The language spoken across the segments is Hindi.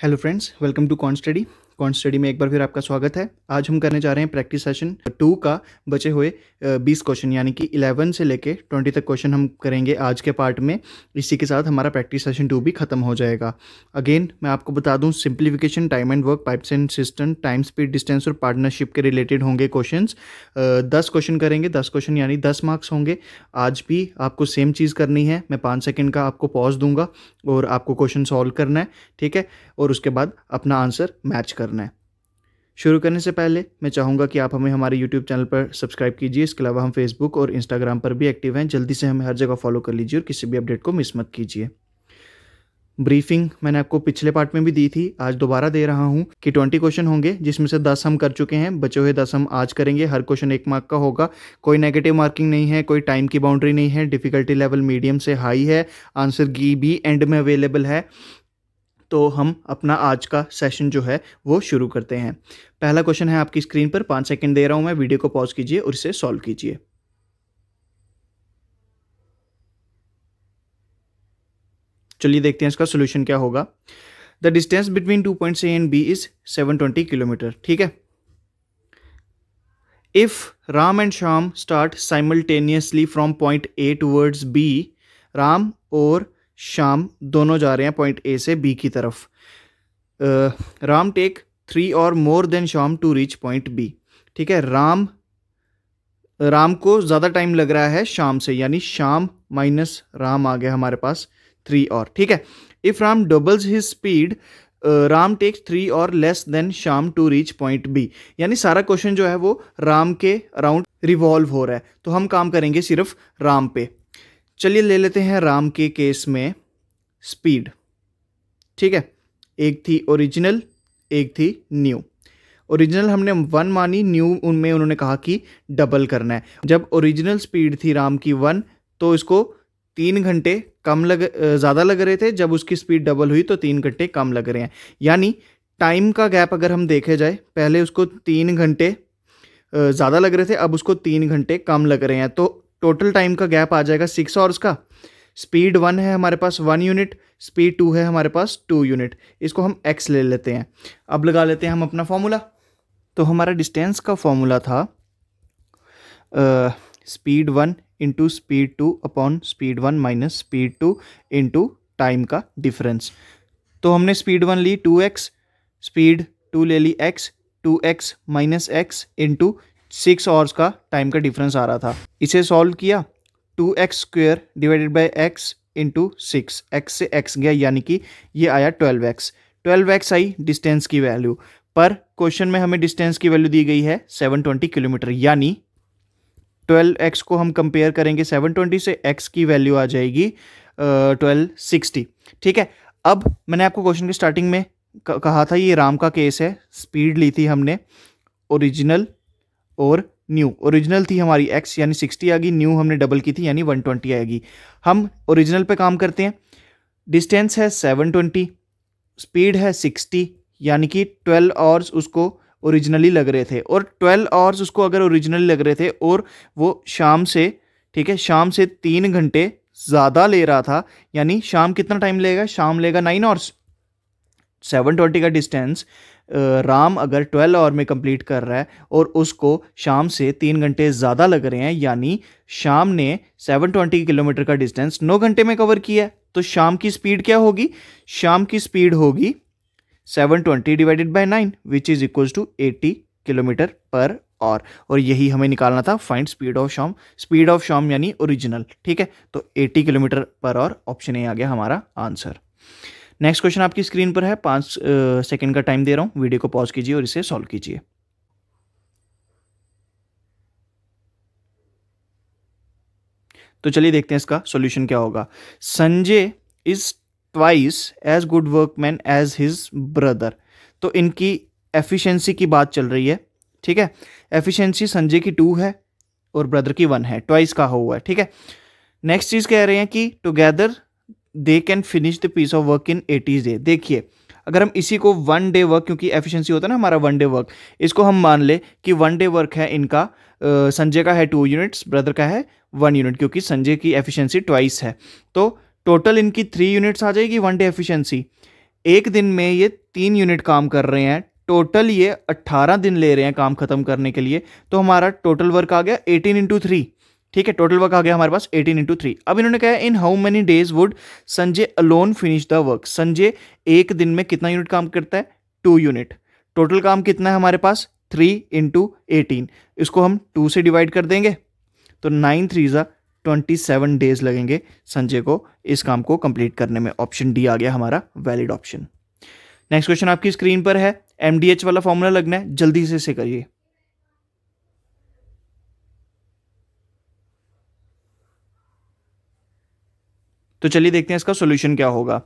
Hello friends, welcome to ConStudy. ConStudy में एक बार फिर आपका स्वागत है आज हम करने जा रहे हैं प्रैक्टिस सेशन टू का बचे हुए बीस क्वेश्चन यानी कि इलेवन से लेके ट्वेंटी तक क्वेश्चन हम करेंगे आज के पार्ट में इसी के साथ हमारा प्रैक्टिस सेशन टू भी खत्म हो जाएगा अगेन मैं आपको बता दूँ simplification time and work pipes and system time speed distance और पार्टनरशिप के रिलेटेड होंगे क्वेश्चन दस क्वेश्चन करेंगे दस क्वेश्चन यानी दस मार्क्स होंगे आज भी आपको सेम चीज़ करनी है मैं पाँच सेकेंड का आपको पॉज दूंगा और आपको क्वेश्चन सॉल्व करना है ठीक है और उसके बाद अपना आंसर मैच कर करना है शुरू करने से पहले मैं चाहूँगा कि आप हमें हमारे YouTube चैनल पर सब्सक्राइब कीजिए इसके अलावा हम Facebook और Instagram पर भी एक्टिव हैं जल्दी से हमें हर जगह फॉलो कर लीजिए और किसी भी अपडेट को मिस मत कीजिए ब्रीफिंग मैंने आपको पिछले पार्ट में भी दी थी आज दोबारा दे रहा हूँ कि ट्वेंटी क्वेश्चन होंगे जिसमें से दस हम कर चुके हैं बचे हुए दस हम आज करेंगे हर क्वेश्चन एक मार्क का होगा कोई नेगेटिव मार्किंग नहीं है कोई टाइम की बाउंड्री नहीं है डिफिकल्टी लेवल मीडियम से हाई है आंसर गी भी एंड में अवेलेबल है तो हम अपना आज का सेशन जो है वो शुरू करते हैं पहला क्वेश्चन है आपकी स्क्रीन पर पाँच सेकेंड दे रहा हूँ मैं वीडियो को पॉज कीजिए और इसे सॉल्व कीजिए चलिए देखते हैं इसका सोल्यूशन क्या होगा the distance between two point A and B is seven twenty kilometer ठीक है if Ram and Shyam start simultaneously from point A towards B Ram और शाम दोनों जा रहे हैं पॉइंट ए से बी की तरफ Ram take three hour more than Sham to reach point B ठीक है राम राम को ज़्यादा टाइम लग रहा है शाम से यानी शाम माइनस राम आ गया हमारे पास थ्री और ठीक है if Ram doubles his speed Ram takes three hour less than Sham to reach point B यानी सारा क्वेश्चन जो है वो राम के अराउंड रिवॉल्व हो रहा है तो हम काम करेंगे सिर्फ राम पे चलिए ले लेते हैं राम के केस में स्पीड ठीक है एक थी ओरिजिनल एक थी न्यू ओरिजिनल हमने वन मानी न्यू उनमें उन्होंने कहा कि डबल करना है जब ओरिजिनल स्पीड थी राम की वन तो इसको तीन घंटे कम लग ज़्यादा लग रहे थे जब उसकी स्पीड डबल हुई तो तीन घंटे कम लग रहे हैं यानी टाइम का गैप अगर हम देखे जाए पहले उसको तीन घंटे ज़्यादा लग रहे थे अब उसको तीन घंटे कम लग रहे हैं तो टोटल टाइम का गैप आ जाएगा सिक्स आवर्स का स्पीड वन है हमारे पास वन यूनिट स्पीड टू है हमारे पास टू यूनिट इसको हम एक्स ले लेते हैं अब लगा लेते हैं हम अपना फॉर्मूला तो हमारा डिस्टेंस का फॉर्मूला था speed one into speed two upon speed one minus speed two into time का डिफरेंस तो हमने स्पीड वन ली टू एक्स स्पीड टू ले ली x two x minus x into six hours का टाइम का डिफरेंस आ रहा था इसे सॉल्व किया two x square divided by x into six x से एक्स गया यानी कि ये आया ट्वेल्व एक्स ट्वेल्व एक्स आई डिस्टेंस की वैल्यू पर क्वेश्चन में हमें डिस्टेंस की वैल्यू दी गई है सेवन ट्वेंटी किलोमीटर यानी ट्वेल्व एक्स को हम कंपेयर करेंगे सेवन ट्वेंटी से एक्स की वैल्यू आ जाएगी ट्वेल्व सिक्सटी ठीक है अब मैंने आपको क्वेश्चन की स्टार्टिंग में कहा था ये राम का केस है स्पीड ली थी हमने ओरिजिनल और न्यू ओरिजिनल थी हमारी एक्स यानी सिक्सटी आ गई न्यू हमने डबल की थी यानी वन ट्वेंटी आएगी हम ओरिजिनल पे काम करते हैं डिस्टेंस है सेवन ट्वेंटी स्पीड है सिक्सटी यानी कि ट्वेल्व आवर्स उसको ओरिजिनली लग रहे थे और ट्वेल्व आवर्स उसको अगर ओरिजिनली लग रहे थे और वो शाम से ठीक है शाम से तीन घंटे ज़्यादा ले रहा था यानी शाम कितना टाइम लेगा शाम लेगा नाइन आवर्स सेवन ट्वेंटी का डिस्टेंस राम अगर ट्वेल्व आवर में कंप्लीट कर रहा है और उसको शाम से तीन घंटे ज़्यादा लग रहे हैं यानी शाम ने सेवन ट्वेंटी किलोमीटर का डिस्टेंस नौ घंटे में कवर किया है तो शाम की स्पीड क्या होगी शाम की स्पीड होगी seven twenty divided by nine which is equals to eighty kilometer per hour और यही हमें निकालना था find speed of Sham speed of Sham यानी ओरिजिनल ठीक है तो eighty kilometer per hour option A आ गया हमारा आंसर नेक्स्ट क्वेश्चन आपकी स्क्रीन पर है पांच सेकेंड का टाइम दे रहा हूं वीडियो को पॉज कीजिए और इसे सॉल्व कीजिए तो चलिए देखते हैं इसका सॉल्यूशन क्या होगा Sanjay is twice as good workman as his brother तो इनकी एफिशिएंसी की बात चल रही है ठीक है एफिशिएंसी संजय की टू है और ब्रदर की वन है ट्वाइस का हुआ है ठीक है नेक्स्ट चीज़ कह रहे हैं कि together they can finish the piece of work in eighteen day देखिए अगर हम इसी को वन डे वर्क क्योंकि एफिशिएंसी होता है ना हमारा वन डे वर्क इसको हम मान ले कि वन डे वर्क है इनका संजय का है टू यूनिट्स ब्रदर का है वन यूनिट क्योंकि संजय की एफिशिएंसी ट्वाइस है तो टोटल इनकी थ्री यूनिट्स आ जाएगी वन डे एफिशिएंसी एक दिन में ये तीन यूनिट काम कर रहे हैं टोटल ये अट्ठारह दिन ले रहे हैं काम खत्म करने के लिए तो हमारा टोटल वर्क आ गया एटीन इंटू थ्री ठीक है टोटल वर्क आ गया हमारे पास एटीन इंटू थ्री अब इन्होंने कहा in how many days would Sanjay alone finish the work Sanjay एक दिन में कितना यूनिट काम करता है टू यूनिट टोटल काम कितना है हमारे पास थ्री इंटू एटीन इसको हम टू से डिवाइड कर देंगे तो नाइन थ्री ज़ा ट्वेंटी सेवन डेज लगेंगे संजय को इस काम को कंप्लीट करने में ऑप्शन डी आ गया हमारा वैलिड ऑप्शन नेक्स्ट क्वेश्चन आपकी स्क्रीन पर है एम वाला फॉर्मूला लगना है जल्दी से इसे करिए तो चलिए देखते हैं इसका सोल्यूशन क्या होगा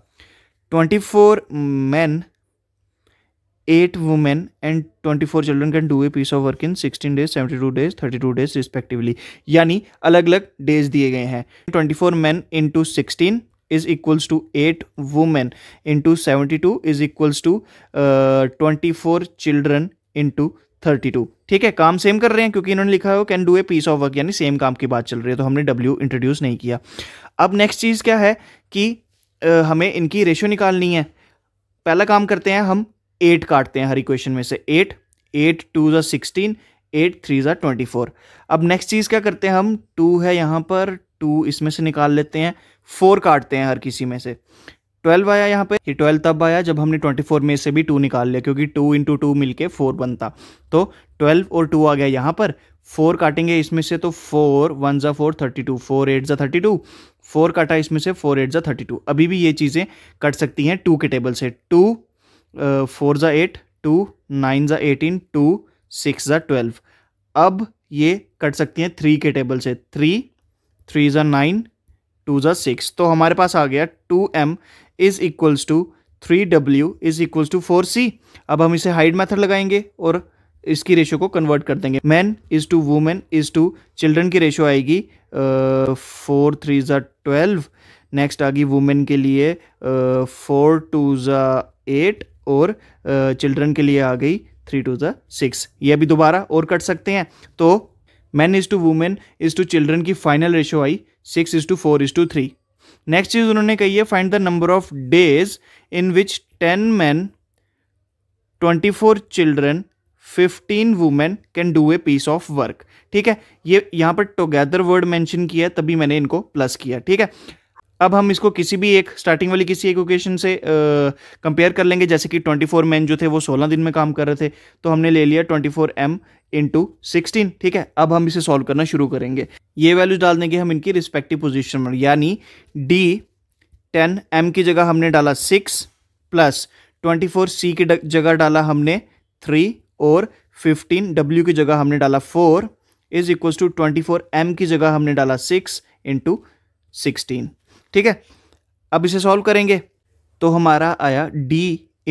twenty four man eight women and twenty four children can do a piece of work in sixteen days seventy two days thirty two days respectively यानी अलग अलग डेज दिए गए हैं twenty four man into sixteen is equals to eight women to seventy two is equals to twenty four children into thirty two ठीक है काम सेम कर रहे हैं क्योंकि इन्होंने लिखा है can do a piece of work यानी सेम काम की बात चल रही है तो हमने डब्ल्यू इंट्रोड्यूस नहीं किया अब नेक्स्ट चीज़ क्या है कि आ, हमें इनकी रेशियो निकालनी है पहला काम करते हैं हम एट काटते हैं हर इक्वेशन में से एट एट टू ज़ा सिक्सटीन एट थ्री ज़ा ट्वेंटी फोर अब नेक्स्ट चीज़ क्या करते हैं हम टू है यहाँ पर टू इसमें से निकाल लेते हैं फोर काटते हैं हर किसी में से ट्वेल्व आया यहाँ पे ये 12 तब आया जब हमने ट्वेंटी फोर में से भी टू निकाल लिया क्योंकि टू इंटू टू मिल के फोर बनता तो ट्वेल्व और टू आ गया यहाँ पर फोर काटेंगे इसमें से तो फोर वन ज़ा four thirty two four eight ज़ा थर्टी टू फोर काटा इसमें से फोर एट ज़ा थर्टी टू अभी भी ये चीज़ें कट सकती हैं टू के टेबल से टू फोर ज़ा एट टू नाइन ज़ा एटीन टू सिक्स ज़ा ट्वेल्व अब ये कट सकती हैं थ्री के टेबल से थ्री थ्री ज़ा नाइन टू ज़ा सिक्स तो हमारे पास आ गया two M is equals to three W is equals to four C अब हम इसे हाइड मेथड लगाएंगे और इसकी रेशो को कन्वर्ट कर देंगे man is to women is to children की रेशो आएगी फोर थ्री ज़ा ट्वेल्व नेक्स्ट आ गई वुमेन के लिए फोर टू ज़ा एट और चिल्ड्रन uh, के लिए आ गई थ्री टू ज़ा सिक्स ये भी दोबारा और कट सकते हैं तो man is to women is to children की फाइनल रेशो आई six is to four is to three next चीज उन्होंने कही है find the number of days in which ten man twenty four children fifteen women can do a piece of work ठीक है ये यहां पर टुगेदर वर्ड मेंशन किया तभी मैंने इनको प्लस किया ठीक है अब हम इसको किसी भी एक स्टार्टिंग वाली किसी एक ओकेशन से कंपेयर कर लेंगे जैसे कि 24 मैन जो थे वो 16 दिन में काम कर रहे थे तो हमने ले लिया 24 एम इंटू सिक्सटीन ठीक है अब हम इसे सॉल्व करना शुरू करेंगे ये वैल्यूज डाल देंगे हम इनकी रिस्पेक्टिव पोजिशन में यानी डी टेन एम की जगह हमने डाला six plus twenty four C की जगह डाला हमने थ्री और फिफ्टीन डब्ल्यू की जगह हमने डाला four is equal to twenty four M की जगह हमने डाला सिक्स इंटू सिक्सटीन ठीक है अब इसे सॉल्व करेंगे तो हमारा आया D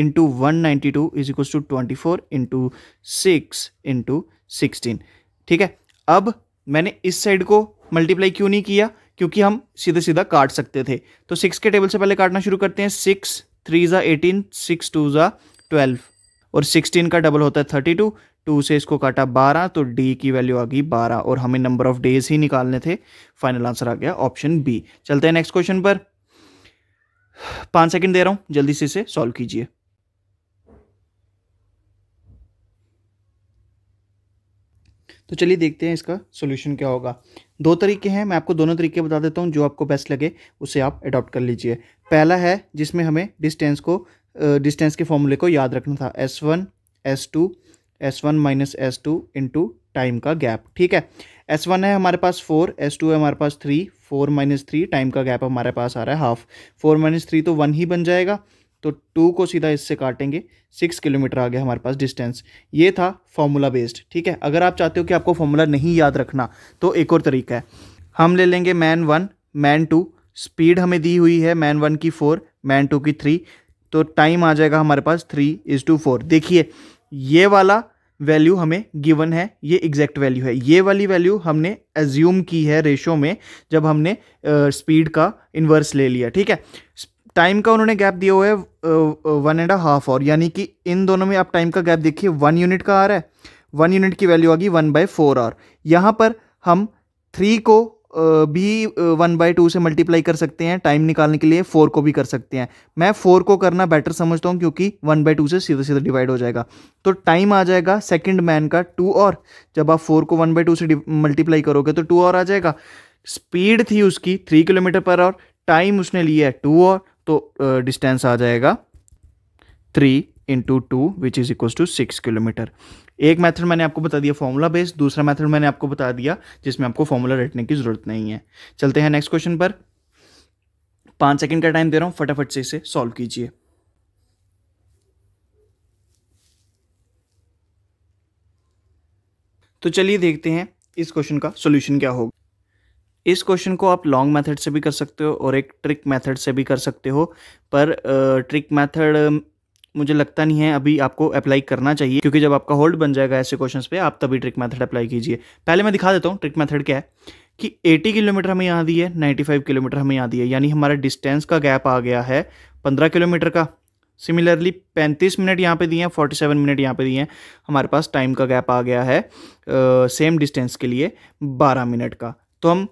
into one ninety two is equal to twenty four into six into sixteen ठीक है अब मैंने इस साइड को मल्टीप्लाई क्यों नहीं किया क्योंकि हम सीधे सीधा काट सकते थे तो सिक्स के टेबल से पहले काटना शुरू करते हैं सिक्स थ्री ज़ा एटीन सिक्स टू ज़ा ट्वेल्व और सिक्सटीन का डबल होता है थर्टी टू टू से इसको काटा बारह तो डी की वैल्यू आ गई बारह और हमें नंबर ऑफ डेज ही निकालने थे फाइनल आंसर आ गया ऑप्शन बी चलते हैं नेक्स्ट क्वेश्चन पर पांच सेकंड दे रहा हूं जल्दी से इसे सॉल्व कीजिए तो चलिए देखते हैं इसका सोल्यूशन क्या होगा दो तरीके हैं मैं आपको दोनों तरीके बता देता हूं जो आपको बेस्ट लगे उसे आप अडॉप्ट कर लीजिए पहला है जिसमें हमें डिस्टेंस को डिस्टेंस के फॉर्मूले को याद रखना था S one S two S one minus S two into time का गैप ठीक है एस वन है हमारे पास फोर एस टू है हमारे पास three four minus three time का गैप हमारे पास आ रहा है हाफ फोर माइनस थ्री तो वन ही बन जाएगा तो टू को सीधा इससे काटेंगे सिक्स किलोमीटर आ गया हमारे पास डिस्टेंस ये था फॉर्मूला बेस्ड ठीक है अगर आप चाहते हो कि आपको फॉर्मूला नहीं याद रखना तो एक और तरीका है हम ले लेंगे man one man two speed हमें दी हुई है मैन वन की फोर मैन टू की थ्री तो टाइम आ जाएगा हमारे पास थ्री इज़ टू फोर देखिए ये वाला वैल्यू हमें गिवन है ये एग्जैक्ट वैल्यू है ये वाली वैल्यू हमने एज्यूम की है रेशो में जब हमने स्पीड uh, का इन्वर्स ले लिया ठीक है टाइम का उन्होंने गैप दिया हुआ है वन एंड हाफ आवर यानी कि इन दोनों में आप टाइम का गैप देखिए वन यूनिट का आ रहा है वन यूनिट की वैल्यू आ गई वन बाई फोर आर यहाँ पर हम थ्री को भी वन बाई टू से मल्टीप्लाई कर सकते हैं टाइम निकालने के लिए फोर को भी कर सकते हैं मैं फोर को करना बेटर समझता हूँ क्योंकि वन बाई टू से सीधा सीधा डिवाइड हो जाएगा तो टाइम आ जाएगा सेकंड मैन का टू और जब आप फोर को वन बाई टू से मल्टीप्लाई करोगे तो टू और आ जाएगा स्पीड थी उसकी three kilometre per hour time उसने लिया है टू और तो डिस्टेंस आ जाएगा three into two which is equals to six kilometre एक मेथड मैंने आपको बता दिया फॉर्मूला बेस्ड दूसरा मेथड मैंने आपको बता दिया जिसमें आपको फॉर्मूला रटने की जरूरत नहीं है चलते हैं नेक्स्ट क्वेश्चन पर पाँच सेकंड का टाइम दे रहा हूँ फटाफट से इसे सॉल्व कीजिए तो चलिए देखते हैं इस क्वेश्चन का सोल्यूशन क्या होगा इस क्वेश्चन को आप लॉन्ग मेथड से भी कर सकते हो और एक ट्रिक मेथड से भी कर सकते हो पर ट्रिक मेथड मुझे लगता नहीं है अभी आपको अप्लाई करना चाहिए क्योंकि जब आपका होल्ड बन जाएगा ऐसे क्वेश्चन पे आप तभी ट्रिक मैथड अप्लाई कीजिए पहले मैं दिखा देता हूँ ट्रिक मैथड क्या है कि 80 किलोमीटर हमें यहाँ दी है 95 किलोमीटर हमें यहाँ दी है यानी हमारा डिस्टेंस का गैप आ गया है पंद्रह किलोमीटर का सिमिलरली पैंतीस मिनट यहाँ पर दिए हैं फोर्टी मिनट यहाँ पर दिए हैं हमारे पास टाइम का गैप आ गया है सेम uh, डिस्टेंस के लिए बारह मिनट का तो हम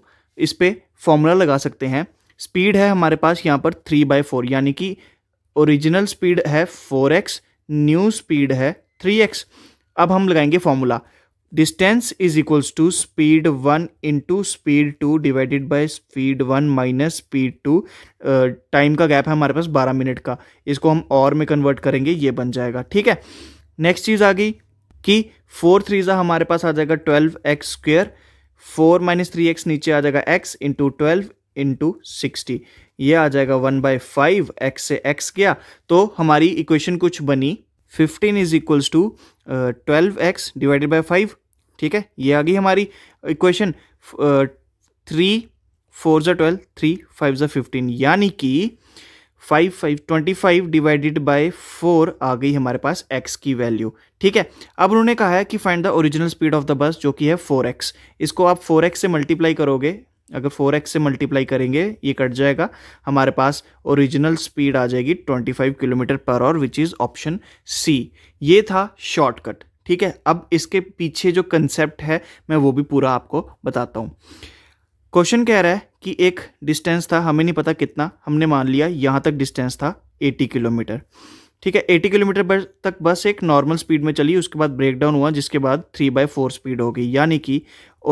इस पर फॉर्मूला लगा सकते हैं स्पीड है हमारे पास यहाँ पर थ्री बाई फोर यानी कि ओरिजिनल स्पीड है फोर एक्स न्यू स्पीड है थ्री एक्स अब हम लगाएंगे formula distance is equals to speed one into speed two divided by speed one minus speed two time का गैप है हमारे पास बारह मिनट का इसको हम और में कन्वर्ट करेंगे ये बन जाएगा ठीक है नेक्स्ट चीज़ आ गई कि फोर थ्रीज़ा हमारे पास आ जाएगा twelve x square four minus three x नीचे आ जाएगा x into twelve into sixty ये आ जाएगा वन बाई फाइव एक्स से एक्स गया तो हमारी इक्वेशन कुछ बनी fifteen is equals to twelve x divided by five ठीक है ये आ गई हमारी इक्वेशन थ्री फोर जो ट्वेल्व थ्री फाइव जो फिफ्टीन यानी कि five five twenty five divided by four आ गई हमारे पास एक्स की वैल्यू ठीक है अब उन्होंने कहा है कि find the original speed of the bus जो कि है फोर एक्स इसको आप फोर एक्स से मल्टीप्लाई करोगे अगर फोर एक्स से मल्टीप्लाई करेंगे ये कट जाएगा हमारे पास ओरिजिनल स्पीड आ जाएगी twenty five kilometre per hour which is option C ये था शॉर्टकट ठीक है अब इसके पीछे जो कंसेप्ट है मैं वो भी पूरा आपको बताता हूँ क्वेश्चन कह रहा है कि एक डिस्टेंस था हमें नहीं पता कितना हमने मान लिया यहाँ तक डिस्टेंस था 80 किलोमीटर ठीक है 80 किलोमीटर तक बस एक नॉर्मल स्पीड में चली उसके बाद ब्रेकडाउन हुआ जिसके बाद थ्री बाय फोर स्पीड हो गई यानी कि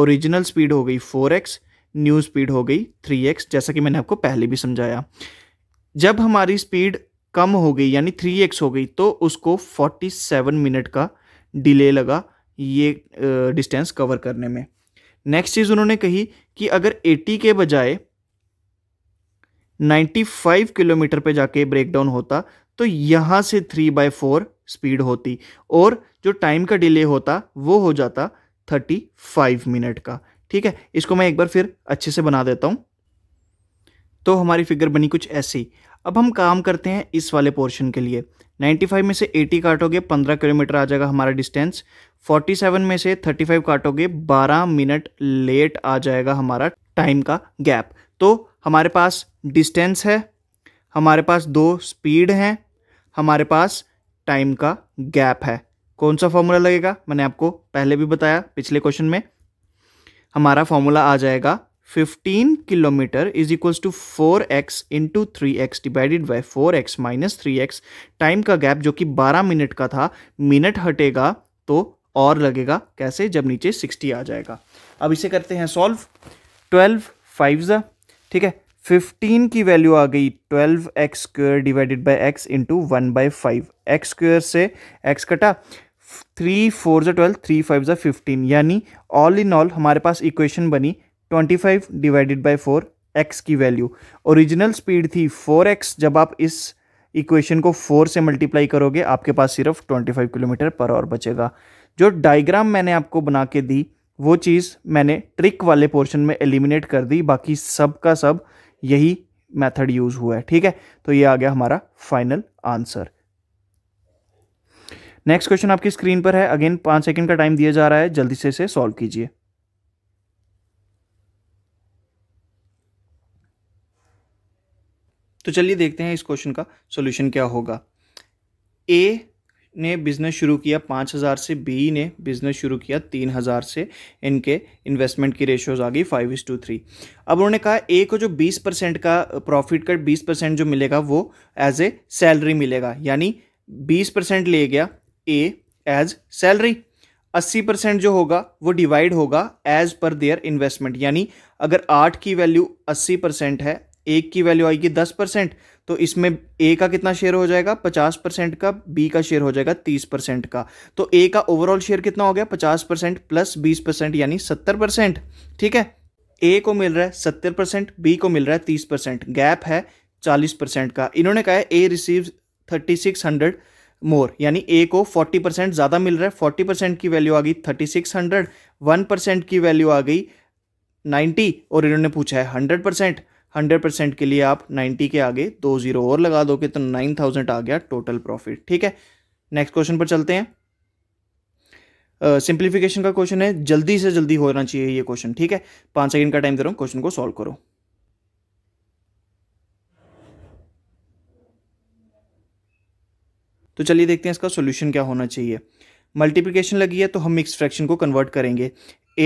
ओरिजिनल स्पीड हो गई फोर एक्स न्यू स्पीड हो गई थ्री एक्स जैसा कि मैंने आपको पहले भी समझाया जब हमारी स्पीड कम हो गई यानी थ्री एक्स हो गई तो उसको फोर्टी सेवन मिनट का डिले लगा ये डिस्टेंस कवर करने में नेक्स्ट चीज़ उन्होंने कही कि अगर एटी के बजाय नाइन्टी फाइव किलोमीटर पे जाके ब्रेकडाउन होता तो यहाँ से थ्री बाई फोर स्पीड होती और जो टाइम का डिले होता वो हो जाता थर्टी फाइव मिनट का ठीक है इसको मैं एक बार फिर अच्छे से बना देता हूँ तो हमारी फिगर बनी कुछ ऐसी अब हम काम करते हैं इस वाले पोर्शन के लिए 95 में से 80 काटोगे 15 किलोमीटर आ जाएगा हमारा डिस्टेंस 47 में से 35 काटोगे 12 मिनट लेट आ जाएगा हमारा टाइम का गैप तो हमारे पास डिस्टेंस है हमारे पास दो स्पीड हैं हमारे पास टाइम का गैप है कौन सा फॉर्मूला लगेगा मैंने आपको पहले भी बताया पिछले क्वेश्चन में हमारा फॉर्मूला आ जाएगा 15 kilometre is equals to four x into three x divided by four x minus three x time का गैप जो कि 12 मिनट का था मिनट हटेगा तो और लगेगा कैसे जब नीचे 60 आ जाएगा अब इसे करते हैं सॉल्व 12 फाइव ठीक है 15 की वैल्यू आ गई 12 x square divided by x into one by five x square से एक्स कटा थ्री फोर ज़ा ट्वेल्व थ्री फाइव ज़ा फिफ्टीन यानी ऑल इन ऑल हमारे पास इक्वेशन बनी twenty five divided by four x की वैल्यू ओरिजिनल स्पीड थी फोर एक्स जब आप इस इक्वेशन को फोर से मल्टीप्लाई करोगे आपके पास सिर्फ twenty five kilometre per hour बचेगा जो डायग्राम मैंने आपको बना के दी वो चीज़ मैंने ट्रिक वाले पोर्शन में एलिमिनेट कर दी बाकी सब का सब यही मेथड यूज़ हुआ है ठीक है तो ये आ गया हमारा फाइनल आंसर नेक्स्ट क्वेश्चन आपकी स्क्रीन पर है अगेन पांच सेकंड का टाइम दिया जा रहा है जल्दी से इसे सॉल्व कीजिए तो चलिए देखते हैं इस क्वेश्चन का सोल्यूशन क्या होगा ए ने बिज़नेस शुरू किया पाँच हज़ार से बी ने बिज़नेस शुरू किया तीन हज़ार से इनके इन्वेस्टमेंट की रेशियोज आ गई फाइव इज़ टू थ्री अब उन्होंने कहा ए को जो बीस परसेंट का प्रॉफिट का बीस परसेंट जो मिलेगा वो एज ए सैलरी मिलेगा यानी बीस परसेंट ले गया ए एज सैलरी 80 परसेंट जो होगा वो डिवाइड होगा एज पर देयर इन्वेस्टमेंट यानी अगर आठ की वैल्यू अस्सी परसेंट है एक की वैल्यू आएगी दस परसेंट तो इसमें ए का कितना शेयर हो जाएगा पचास परसेंट का बी का शेयर हो जाएगा तीस परसेंट का तो ए का ओवरऑल शेयर कितना हो गया पचास परसेंट प्लस बीस परसेंट यानी सत्तर परसेंट ठीक है ए को मिल रहा है सत्तर परसेंट बी को मिल रहा है तीस परसेंट गैप है चालीस परसेंट का इन्होंने कहा A receive thirty six hundred more यानी ए को 40 परसेंट ज़्यादा मिल रहा है 40 परसेंट की वैल्यू आ गई 3600 1 परसेंट की वैल्यू आ गई 90 और इन्होंने पूछा है 100 परसेंट हंड्रेड परसेंट के लिए आप नाइन्टी के आगे दो जीरो और लगा दोगे तो नाइन थाउजेंड आ गया टोटल प्रॉफिट ठीक है नेक्स्ट क्वेश्चन पर चलते हैं सिंप्लीफिकेशन uh, का क्वेश्चन है जल्दी से जल्दी होना चाहिए ये क्वेश्चन ठीक है पाँच सेकेंड का टाइम दे रहा हूँ क्वेश्चन को सॉल्व करो तो चलिए देखते हैं इसका सोल्यूशन क्या होना चाहिए मल्टीप्लीकेशन लगी है तो हम मिक्स फ्रैक्शन को कन्वर्ट करेंगे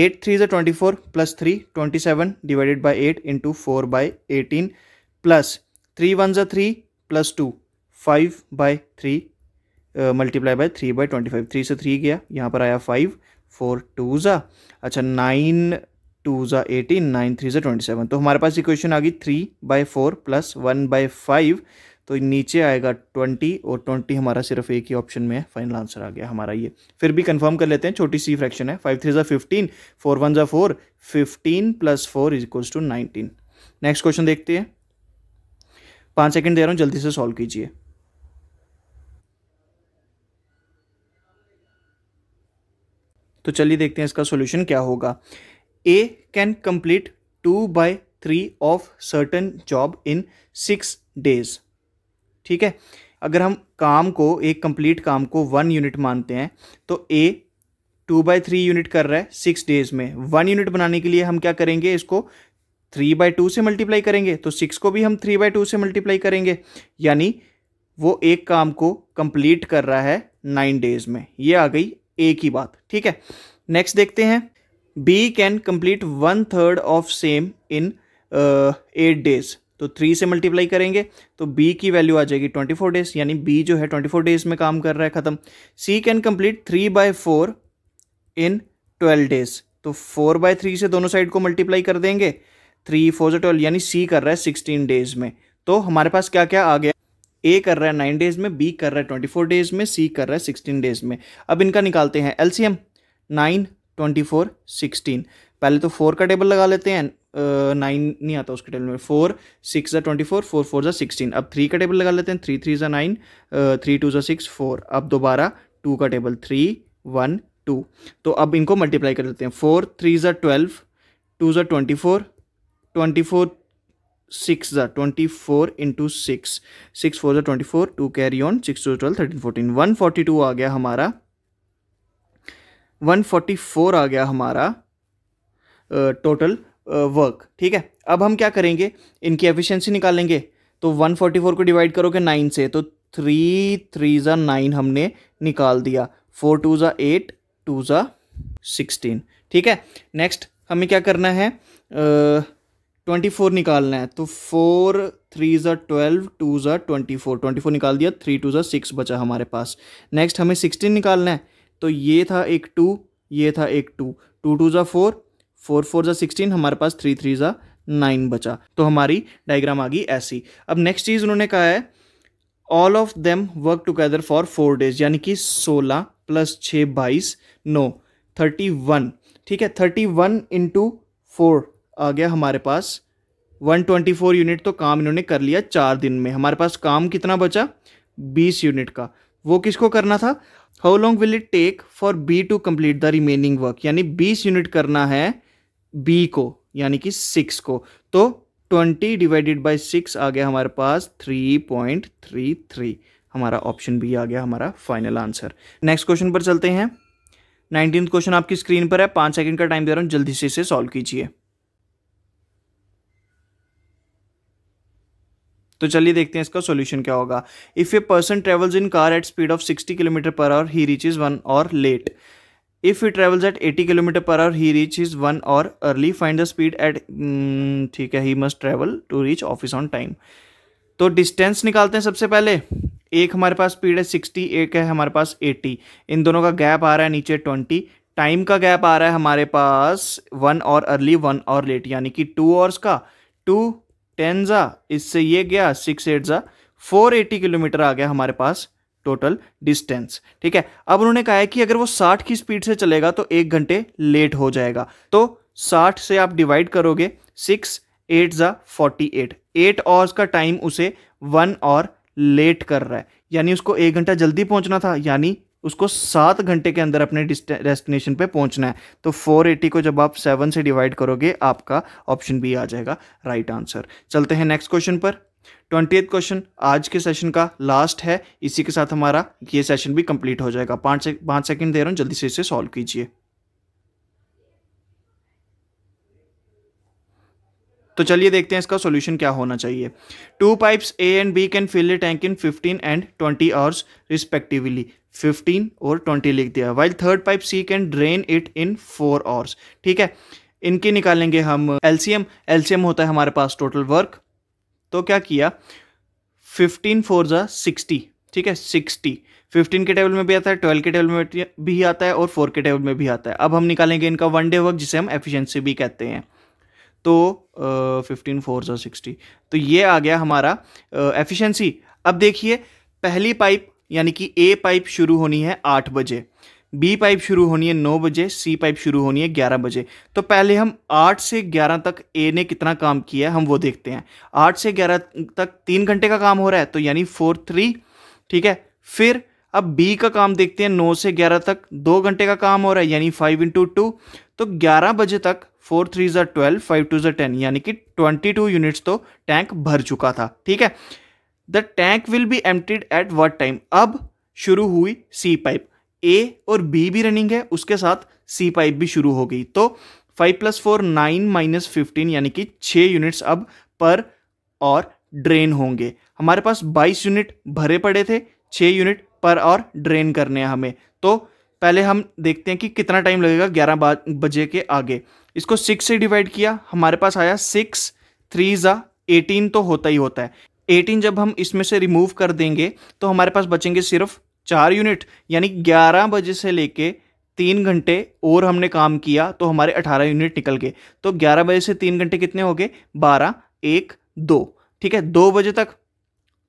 एट थ्री जो twenty four plus three twenty seven divided by eight into four by eighteen plus three one ज़ा three plus two five by three multiply by three by twenty five three से थ्री गया यहाँ पर आया फाइव फोर टू ज़ा अच्छा नाइन टू ज़ा एटीन नाइन थ्री ज़ा ट्वेंटी सेवन तो हमारे पास इक्वेशन आ गई three by four plus one by five तो नीचे आएगा ट्वेंटी और ट्वेंटी हमारा सिर्फ एक ही ऑप्शन में है फाइनल आंसर आ गया हमारा ये फिर भी कंफर्म कर लेते हैं छोटी सी फ्रैक्शन है फाइव थ्री ज़ा फिफ्टीन फोर वन ज़ा four fifteen plus four is equals to nineteen next question देखते हैं पाँच सेकेंड दे रहा हूँ जल्दी से सॉल्व कीजिए तो चलिए देखते हैं इसका सोल्यूशन क्या होगा A can complete two by three of certain job in six days ठीक है अगर हम काम को एक कंप्लीट काम को वन यूनिट मानते हैं तो A two by three unit कर रहा है सिक्स डेज में वन यूनिट बनाने के लिए हम क्या करेंगे इसको थ्री बाई टू से मल्टीप्लाई करेंगे तो सिक्स को भी हम थ्री बाई टू से मल्टीप्लाई करेंगे यानी वो एक काम को कंप्लीट कर रहा है नाइन डेज में ये आ गई ए की बात ठीक है नेक्स्ट देखते हैं B can complete one third of same in eight days तो थ्री से मल्टीप्लाई करेंगे तो बी की वैल्यू आ जाएगी ट्वेंटी फोर डेज यानी बी जो है ट्वेंटी फोर डेज में काम कर रहा है ख़त्म C can complete three by four in twelve days तो फोर बाय थ्री से दोनों साइड को मल्टीप्लाई कर देंगे थ्री फोर से ट्वेल्व यानी सी कर रहा है सिक्सटीन डेज में तो हमारे पास क्या क्या आ गया ए कर रहा है नाइन डेज में बी कर रहा है ट्वेंटी फोर डेज में सी कर रहा है सिक्सटीन डेज में अब इनका निकालते हैं L C M nine twenty four sixteen पहले तो फोर का टेबल लगा लेते हैं नाइन uh, नहीं आता उसके टेबल में फोर सिक्स ज़ा ट्वेंटी फोर फोर फोर ज़ा सिक्सटीन अब थ्री का टेबल लगा लेते हैं थ्री थ्री ज़ा नाइन थ्री टू ज़ा सिक्स फोर अब दोबारा टू का टेबल थ्री वन टू तो अब इनको मल्टीप्लाई कर लेते हैं फोर थ्री ज़ा ट्वेल्व टू ज़ा twenty four twenty four six ज़ा twenty four into six six four ज़ा twenty four two carry on six two twelve thirteen fourteen one forty two आ गया हमारा वन फोर्टी फोर आ गया हमारा टोटल वर्क ठीक है अब हम क्या करेंगे इनकी एफिशिएंसी निकालेंगे तो 144 को डिवाइड करोगे नाइन से तो थ्री थ्री ज़ा नाइन हमने निकाल दिया फोर टू ज़ा एट टू ज़ा सिक्सटीन ठीक है नेक्स्ट हमें क्या करना है ट्वेंटी फोर निकालना है तो फोर थ्री ज़ा ट्वेल्व टू ज़ा ट्वेंटी फोर ट्वेंटी फोर निकाल दिया थ्री टू ज़ा सिक्स बचा हमारे पास नेक्स्ट हमें सिक्सटीन निकालना है तो ये था एक टू ये था एक टू टू टू ज़ा फोर फोर फोर ज़ा सिक्सटीन हमारे पास थ्री थ्री ज़ा नाइन बचा तो हमारी डायग्राम आ गई ऐसी अब नेक्स्ट चीज़ उन्होंने कहा है all of them work together for four days यानी कि सोलह प्लस छः बाईस नो थर्टी वन ठीक है थर्टी वन इंटू फोर आ गया हमारे पास वन ट्वेंटी फोर यूनिट तो काम इन्होंने कर लिया चार दिन में हमारे पास काम कितना बचा बीस यूनिट का वो किसको करना था how long will it take for B to complete the remaining work यानी बीस यूनिट करना है बी को यानी कि सिक्स को तो ट्वेंटी डिवाइडेड बाई सिक्स आ गया हमारे पास थ्री पॉइंट थ्री थ्री हमारा ऑप्शन बी आ गया हमारा फाइनल आंसर नेक्स्ट क्वेश्चन पर चलते हैं नाइनटीन क्वेश्चन आपकी स्क्रीन पर है पांच सेकंड का टाइम दे रहा हूं जल्दी से इसे सॉल्व कीजिए तो चलिए देखते हैं इसका सॉल्यूशन क्या होगा if a person travels in car at speed of sixty kilometre per hour he reaches one hour late If he at eighty 80 per hour he reaches one hour early find the speed at ठीक है he must travel to reach office on time तो डिस्टेंस निकालते हैं सबसे पहले एक हमारे पास स्पीड है 60 एक है हमारे पास 80 इन दोनों का गैप आ रहा है नीचे 20 टाइम का गैप आ रहा है हमारे पास one hour early one hour late यानी कि टू आवर्स का टू टेन जा इससे ये गया सिक्स एट जा फोर एटी किलोमीटर आ गया हमारे पास टोटल डिस्टेंस ठीक है अब उन्होंने कहा है कि अगर वो 60 की स्पीड से चलेगा तो एक घंटे लेट हो जाएगा तो 60 से आप डिवाइड करोगे सिक्स एट ज़ा फोर्टी एट एट आवर्स का टाइम उसे वन और लेट कर रहा है यानी उसको एक घंटा जल्दी पहुंचना था यानी उसको सात घंटे के अंदर अपने डेस्टिनेशन पे पहुंचना है तो 480 को जब आप सेवन से डिवाइड करोगे आपका ऑप्शन बी आ जाएगा राइट right आंसर चलते हैं नेक्स्ट क्वेश्चन पर ट्वेंटी क्वेश्चन आज के सेशन का लास्ट है इसी के साथ हमारा ये सेशन भी कंप्लीट हो जाएगा पाँच से पाँच सेकेंड दे रहा हूँ जल्दी से इसे सॉल्व कीजिए तो चलिए देखते हैं इसका सॉल्यूशन क्या होना चाहिए two pipes A and B can fill a tank in 15 and 20 hours respectively 15 और 20 लिख दिया while third pipe C can drain it in 4 hours ठीक है इनकी निकालेंगे हम एलसीएम एलसीएम होता है हमारे पास टोटल वर्क तो क्या किया फिफ्टीन फोर ज़ा सिक्सटी ठीक है सिक्सटी फिफ्टीन के टेबल में भी आता है ट्वेल्व के टेबल में भी आता है और फोर के टेबल में भी आता है अब हम निकालेंगे इनका वन डे वर्क जिसे हम एफिशिएंसी भी कहते हैं तो फिफ्टीन फोर ज़ा सिक्सटी तो ये आ गया हमारा एफिशिएंसी अब देखिए पहली पाइप यानी कि ए पाइप शुरू होनी है आठ बजे बी पाइप शुरू होनी है नौ बजे सी पाइप शुरू होनी है ग्यारह बजे तो पहले हम आठ से ग्यारह तक ए ने कितना काम किया है हम वो देखते हैं आठ से ग्यारह तक तीन घंटे का काम हो रहा है तो यानी फोर थ्री ठीक है फिर अब बी का काम देखते हैं नौ से ग्यारह तक दो घंटे का काम हो रहा है यानी फाइव इंटू टू तो ग्यारह बजे तक फोर थ्री ज़ा ट्वेल्व फाइव टू ज़ा टेन यानी कि ट्वेंटी टू यूनिट्स तो टैंक भर चुका था ठीक है the tank will be emptied at what time अब शुरू हुई सी पाइप ए और बी भी रनिंग है उसके साथ सी पाइप भी शुरू हो गई तो five plus four nine minus fifteen यानी कि छः यूनिट्स अब पर और ड्रेन होंगे हमारे पास बाईस यूनिट भरे पड़े थे छः यूनिट पर और ड्रेन करने हैं हमें तो पहले हम देखते हैं कि कितना टाइम लगेगा ग्यारह बजे के आगे इसको सिक्स से डिवाइड किया हमारे पास आया सिक्स थ्री ज़ा एटीन तो होता ही होता है एटीन जब हम इसमें से रिमूव कर देंगे तो हमारे पास बचेंगे सिर्फ चार यूनिट यानी ग्यारह बजे से लेके तीन घंटे और हमने काम किया तो हमारे अठारह यूनिट निकल गए तो ग्यारह बजे से तीन घंटे कितने हो गए बारह एक दो ठीक है दो बजे तक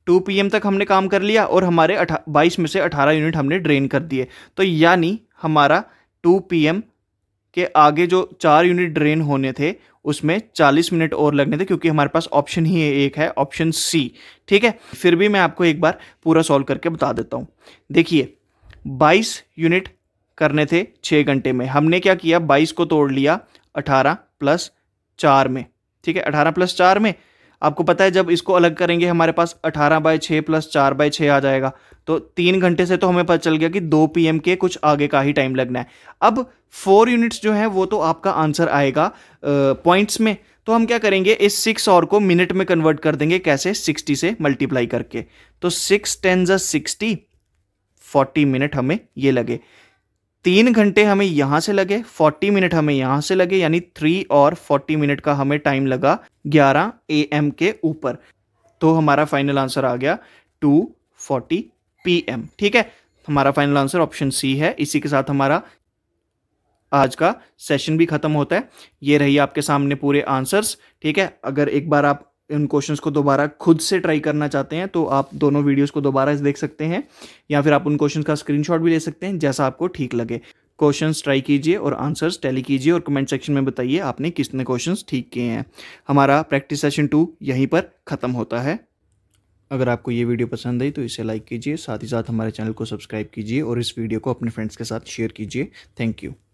टू पी तक हमने काम कर लिया और हमारे बाईस में से अठारह यूनिट हमने ड्रेन कर दिए तो यानी हमारा टू पी कि आगे जो चार यूनिट ड्रेन होने थे उसमें 40 मिनट और लगने थे क्योंकि हमारे पास ऑप्शन ही एक है ऑप्शन सी ठीक है फिर भी मैं आपको एक बार पूरा सॉल्व करके बता देता हूँ देखिए 22 यूनिट करने थे छः घंटे में हमने क्या किया 22 को तोड़ लिया 18 प्लस चार में ठीक है 18 प्लस चार में आपको पता है जब इसको अलग करेंगे हमारे पास अठारह बाय छः प्लस चार बाय छः आ जाएगा तो तीन घंटे से तो हमें पता चल गया कि दो पी के कुछ आगे का ही टाइम लगना है अब फोर यूनिट्स जो है वो तो आपका आंसर आएगा पॉइंट्स में तो हम क्या करेंगे इस सिक्स और को मिनट में कन्वर्ट कर देंगे कैसे सिक्सटी से मल्टीप्लाई करके तो six ten sixty sixty forty minute हमें ये लगे तीन घंटे हमें यहां से लगे फोर्टी मिनट हमें यहां से लगे यानी थ्री और फोर्टी मिनट का हमें टाइम लगा ग्यारह ए एम के ऊपर तो हमारा फाइनल आंसर आ गया टू फोर्टी पी एम ठीक है हमारा फाइनल आंसर ऑप्शन सी है इसी के साथ हमारा आज का सेशन भी खत्म होता है ये रही आपके सामने पूरे आंसर्स ठीक है अगर एक बार आप इन क्वेश्चंस को दोबारा खुद से ट्राई करना चाहते हैं तो आप दोनों वीडियोस को दोबारा देख सकते हैं या फिर आप उन क्वेश्चन का स्क्रीनशॉट भी ले सकते हैं जैसा आपको ठीक लगे क्वेश्चंस ट्राई कीजिए और आंसर्स टैली कीजिए और कमेंट सेक्शन में बताइए आपने किसने क्वेश्चंस ठीक किए हैं हमारा प्रैक्टिस सेशन टू यहीं पर ख़त्म होता है अगर आपको ये वीडियो पसंद आई तो इसे लाइक कीजिए साथ ही साथ हमारे चैनल को सब्सक्राइब कीजिए और इस वीडियो को अपने फ्रेंड्स के साथ शेयर कीजिए थैंक यू